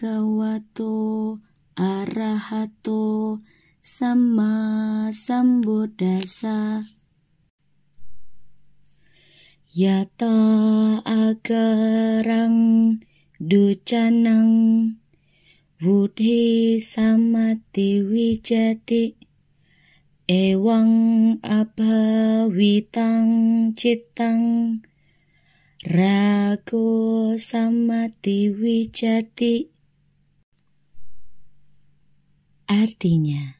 Bhagavato Arahato Sama Sambuddhasa Yata agarang ducanang Buddhi samati wijati Ewang abhavitang citang Rago samati wijati Artinya,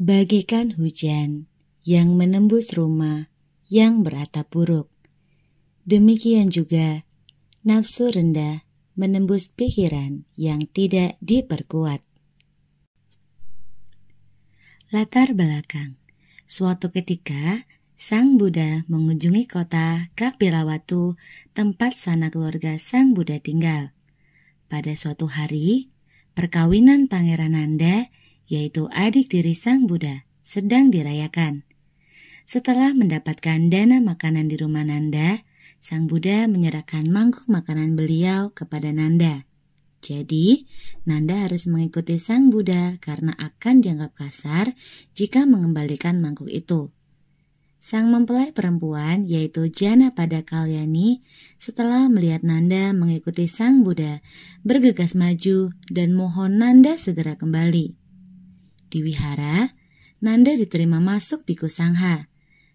bagikan hujan yang menembus rumah yang beratap buruk. Demikian juga nafsu rendah menembus pikiran yang tidak diperkuat. Latar belakang Suatu ketika, Sang Buddha mengunjungi kota Kapilawatu, tempat sana keluarga Sang Buddha tinggal. Pada suatu hari, perkawinan Pangeran Nanda yaitu adik tiri Sang Buddha, sedang dirayakan. Setelah mendapatkan dana makanan di rumah Nanda, Sang Buddha menyerahkan mangkuk makanan beliau kepada Nanda. Jadi, Nanda harus mengikuti Sang Buddha karena akan dianggap kasar jika mengembalikan mangkuk itu. Sang mempelai perempuan yaitu Jana pada Kalyani setelah melihat Nanda mengikuti Sang Buddha bergegas maju dan mohon Nanda segera kembali. Di wihara, Nanda diterima masuk Biku Sangha.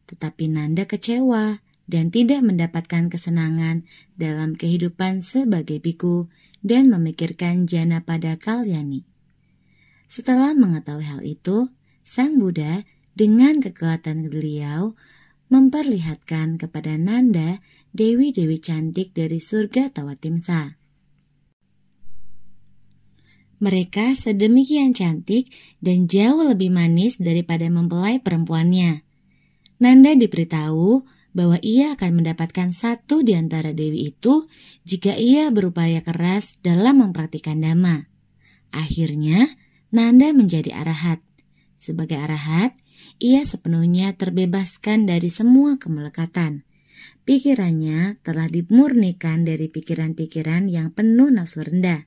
Tetapi Nanda kecewa dan tidak mendapatkan kesenangan dalam kehidupan sebagai biku dan memikirkan jana pada Kalyani. Setelah mengetahui hal itu, Sang Buddha dengan kekuatan beliau memperlihatkan kepada Nanda dewi-dewi cantik dari surga Tawatimsa. Mereka sedemikian cantik dan jauh lebih manis daripada mempelai perempuannya. Nanda diberitahu bahwa ia akan mendapatkan satu di antara dewi itu jika ia berupaya keras dalam memperhatikan Dama. Akhirnya, Nanda menjadi arahat. Sebagai arahat, ia sepenuhnya terbebaskan dari semua kemelekatan. Pikirannya telah dimurnikan dari pikiran-pikiran yang penuh nafsu rendah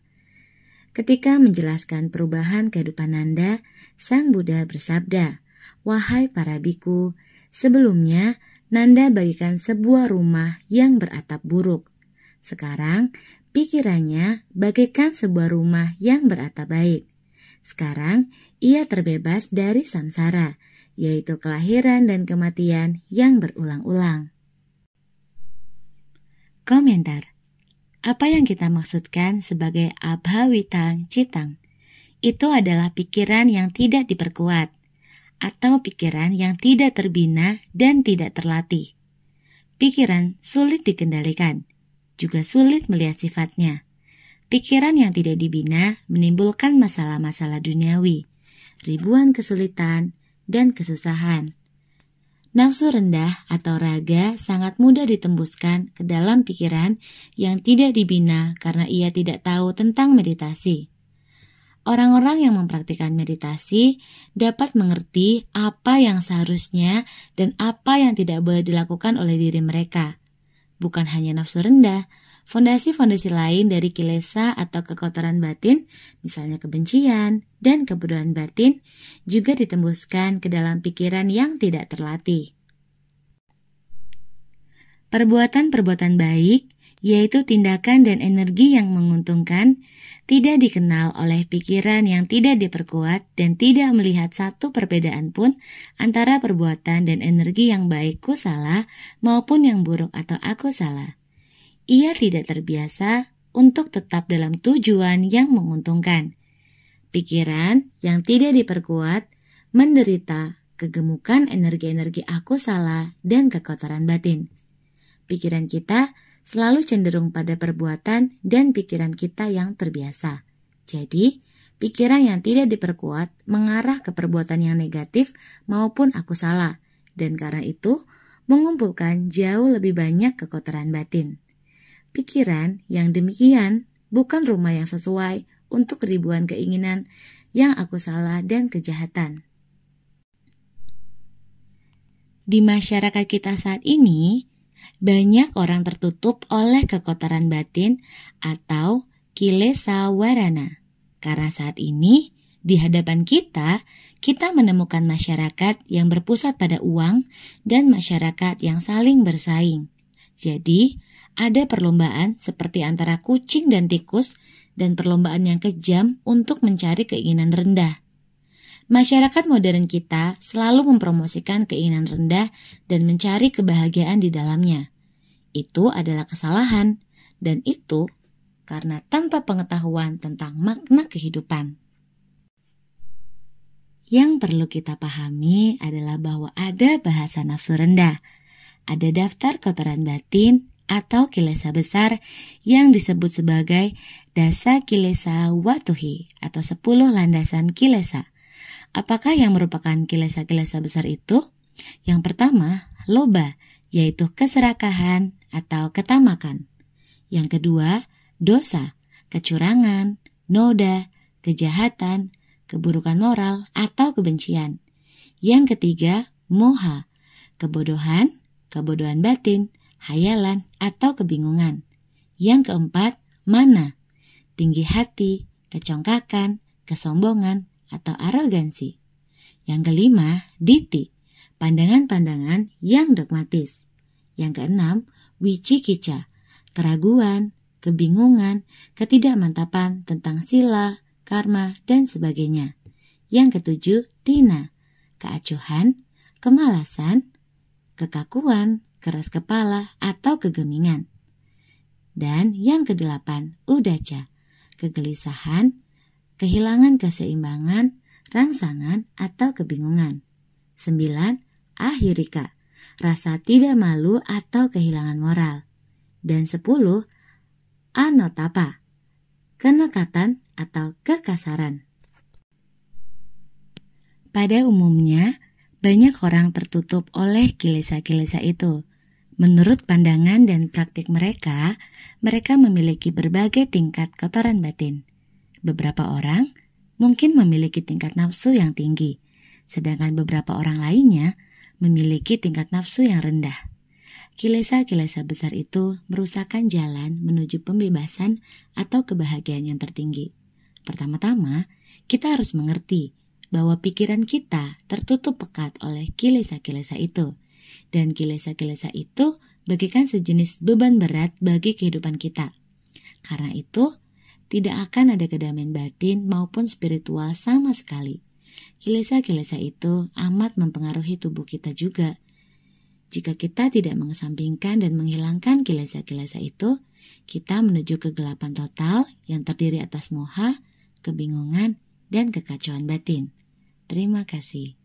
Ketika menjelaskan perubahan kehidupan Nanda, Sang Buddha bersabda, Wahai para biku, sebelumnya Nanda bagikan sebuah rumah yang beratap buruk. Sekarang, pikirannya bagaikan sebuah rumah yang beratap baik. Sekarang, ia terbebas dari samsara, yaitu kelahiran dan kematian yang berulang-ulang. Komentar apa yang kita maksudkan sebagai abhawitang citang? Itu adalah pikiran yang tidak diperkuat atau pikiran yang tidak terbina dan tidak terlatih. Pikiran sulit dikendalikan, juga sulit melihat sifatnya. Pikiran yang tidak dibina menimbulkan masalah-masalah duniawi, ribuan kesulitan dan kesusahan. Nafsu rendah atau raga sangat mudah ditembuskan ke dalam pikiran yang tidak dibina karena ia tidak tahu tentang meditasi. Orang-orang yang mempraktikkan meditasi dapat mengerti apa yang seharusnya dan apa yang tidak boleh dilakukan oleh diri mereka. Bukan hanya nafsu rendah, fondasi-fondasi lain dari kilesa atau kekotoran batin, misalnya kebencian dan kebodohan batin, juga ditembuskan ke dalam pikiran yang tidak terlatih. Perbuatan-perbuatan baik, yaitu tindakan dan energi yang menguntungkan, tidak dikenal oleh pikiran yang tidak diperkuat dan tidak melihat satu perbedaan pun antara perbuatan dan energi yang baikku salah maupun yang buruk atau aku salah ia tidak terbiasa untuk tetap dalam tujuan yang menguntungkan. Pikiran yang tidak diperkuat menderita kegemukan energi-energi aku salah dan kekotoran batin. Pikiran kita selalu cenderung pada perbuatan dan pikiran kita yang terbiasa. Jadi, pikiran yang tidak diperkuat mengarah ke perbuatan yang negatif maupun aku salah, dan karena itu mengumpulkan jauh lebih banyak kekotoran batin pikiran yang demikian bukan rumah yang sesuai untuk ribuan keinginan yang aku salah dan kejahatan. Di masyarakat kita saat ini, banyak orang tertutup oleh kekotoran batin atau kilesa warana. Karena saat ini, di hadapan kita, kita menemukan masyarakat yang berpusat pada uang dan masyarakat yang saling bersaing. Jadi, ada perlombaan seperti antara kucing dan tikus dan perlombaan yang kejam untuk mencari keinginan rendah. Masyarakat modern kita selalu mempromosikan keinginan rendah dan mencari kebahagiaan di dalamnya. Itu adalah kesalahan, dan itu karena tanpa pengetahuan tentang makna kehidupan. Yang perlu kita pahami adalah bahwa ada bahasa nafsu rendah ada daftar kotoran batin atau kilesa besar yang disebut sebagai dasa kilesa watuhi atau 10 landasan kilesa. Apakah yang merupakan kilesa-kilesa besar itu? Yang pertama, loba, yaitu keserakahan atau ketamakan. Yang kedua, dosa, kecurangan, noda, kejahatan, keburukan moral atau kebencian. Yang ketiga, moha, kebodohan, kebodohan batin, hayalan, atau kebingungan. Yang keempat, mana? Tinggi hati, kecongkakan, kesombongan, atau arogansi. Yang kelima, diti, pandangan-pandangan yang dogmatis. Yang keenam, wicikica, keraguan, kebingungan, ketidakmantapan tentang sila, karma, dan sebagainya. Yang ketujuh, tina, keacuhan, kemalasan, kekakuan, keras kepala, atau kegemingan. Dan yang kedelapan, udaca, kegelisahan, kehilangan keseimbangan, rangsangan, atau kebingungan. Sembilan, ahirika, rasa tidak malu atau kehilangan moral. Dan sepuluh, anotapa, kenekatan atau kekasaran. Pada umumnya, banyak orang tertutup oleh kilesa-kilesa itu. Menurut pandangan dan praktik mereka, mereka memiliki berbagai tingkat kotoran batin. Beberapa orang mungkin memiliki tingkat nafsu yang tinggi, sedangkan beberapa orang lainnya memiliki tingkat nafsu yang rendah. Kilesa-kilesa besar itu merusakkan jalan menuju pembebasan atau kebahagiaan yang tertinggi. Pertama-tama, kita harus mengerti bahwa pikiran kita tertutup pekat oleh kilesa-kilesa itu. Dan kilesa-kilesa itu bagikan sejenis beban berat bagi kehidupan kita. Karena itu, tidak akan ada kedamaian batin maupun spiritual sama sekali. Kilesa-kilesa itu amat mempengaruhi tubuh kita juga. Jika kita tidak mengesampingkan dan menghilangkan kilesa-kilesa itu, kita menuju kegelapan total yang terdiri atas moha, kebingungan, dan kekacauan batin. Terima kasih.